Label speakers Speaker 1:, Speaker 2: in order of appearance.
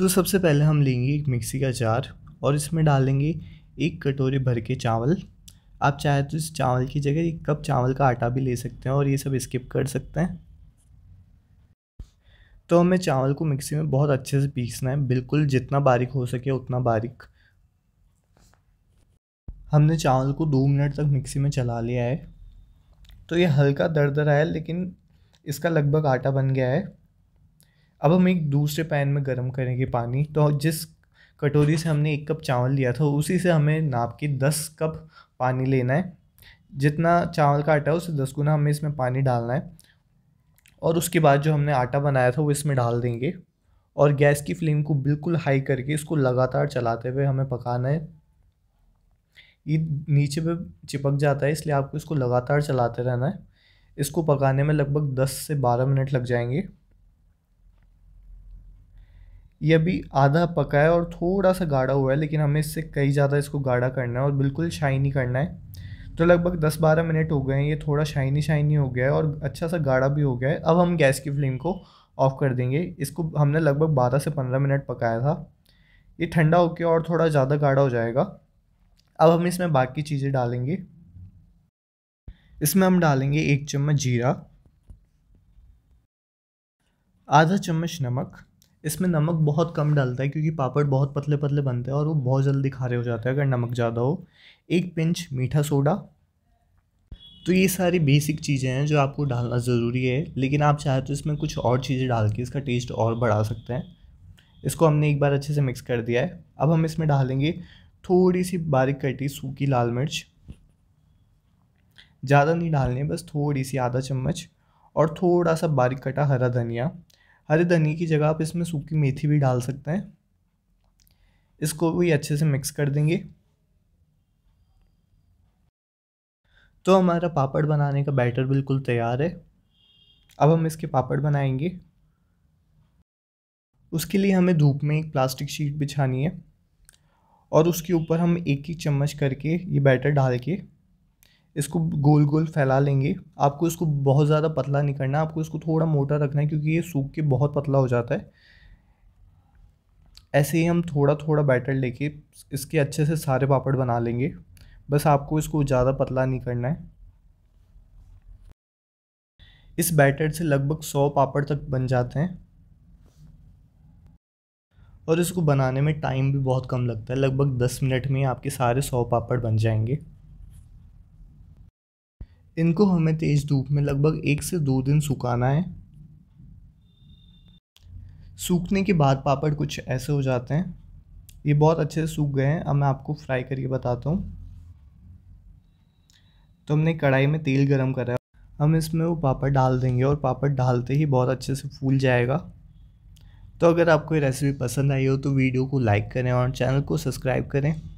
Speaker 1: तो सबसे पहले हम लेंगे एक मिक्सी का जार और इसमें डालेंगे एक कटोरे भर के चावल आप चाहे तो इस चावल की जगह एक कप चावल का आटा भी ले सकते हैं और ये सब स्किप कर सकते हैं तो हमें चावल को मिक्सी में बहुत अच्छे से पीसना है बिल्कुल जितना बारीक हो सके उतना बारीक हमने चावल को दो मिनट तक मिक्सी में चला लिया है तो ये हल्का दरदरा है लेकिन इसका लगभग आटा बन गया है अब हम एक दूसरे पैन में गर्म करेंगे पानी तो जिस कटोरी से हमने एक कप चावल लिया था उसी से हमें नाप के दस कप पानी लेना है जितना चावल का आटा है उससे दस गुना हमें इसमें पानी डालना है और उसके बाद जो हमने आटा बनाया था वो इसमें डाल देंगे और गैस की फ्लेम को बिल्कुल हाई करके इसको लगातार चलाते हुए हमें पकाना है ये नीचे पे चिपक जाता है इसलिए आपको इसको लगातार चलाते रहना है इसको पकाने में लगभग दस से बारह मिनट लग जाएंगे ये अभी आधा पका है और थोड़ा सा गाढ़ा हुआ है लेकिन हमें इससे कई ज़्यादा इसको गाढ़ा करना है और बिल्कुल शाइनी करना है तो लगभग 10-12 मिनट हो गए हैं ये थोड़ा शाइनी शाइनी हो गया है और अच्छा सा गाढ़ा भी हो गया है अब हम गैस की फ्लेम को ऑफ़ कर देंगे इसको हमने लगभग 12 से 15 मिनट पकाया था ये ठंडा होकर और थोड़ा ज़्यादा गाढ़ा हो जाएगा अब हम इसमें बाकी चीज़ें डालेंगे इसमें हम डालेंगे एक चम्मच जीरा आधा चम्मच नमक इसमें नमक बहुत कम डालता है क्योंकि पापड़ बहुत पतले पतले बनते हैं और वो बहुत जल्दी खारे हो जाते हैं अगर नमक ज़्यादा हो एक पिंच मीठा सोडा तो ये सारी बेसिक चीज़ें हैं जो आपको डालना ज़रूरी है लेकिन आप चाहे तो इसमें कुछ और चीज़ें डाल के इसका टेस्ट और बढ़ा सकते हैं इसको हमने एक बार अच्छे से मिक्स कर दिया है अब हम इसमें डालेंगे थोड़ी सी बारीक कटी सूखी लाल मिर्च ज़्यादा नहीं डालनी है बस थोड़ी सी आधा चम्मच और थोड़ा सा बारीक कटा हरा धनिया हरे धनिए की जगह आप इसमें सूखी मेथी भी डाल सकते हैं इसको भी अच्छे से मिक्स कर देंगे तो हमारा पापड़ बनाने का बैटर बिल्कुल तैयार है अब हम इसके पापड़ बनाएंगे उसके लिए हमें धूप में एक प्लास्टिक शीट बिछानी है और उसके ऊपर हम एक एक चम्मच करके ये बैटर डाल के इसको गोल गोल फैला लेंगे आपको इसको बहुत ज़्यादा पतला नहीं करना आपको इसको थोड़ा मोटा रखना है क्योंकि ये सूख के बहुत पतला हो जाता है ऐसे ही हम थोड़ा थोड़ा बैटर लेके इसके अच्छे से सारे पापड़ बना लेंगे बस आपको इसको ज़्यादा पतला नहीं करना है इस बैटर से लगभग सौ पापड़ तक बन जाते हैं और इसको बनाने में टाइम भी बहुत कम लगता है लगभग दस मिनट में आपके सारे सौ पापड़ बन जाएंगे इनको हमें तेज़ धूप में लगभग एक से दो दिन सुखाना है सूखने के बाद पापड़ कुछ ऐसे हो जाते हैं ये बहुत अच्छे से सूख गए हैं अब मैं आपको फ्राई करके बताता हूँ तो हमने कढ़ाई में तेल गरम करा है हम इसमें वो पापड़ डाल देंगे और पापड़ डालते ही बहुत अच्छे से फूल जाएगा तो अगर आपको ये रेसिपी पसंद आई हो तो वीडियो को लाइक करें और चैनल को सब्सक्राइब करें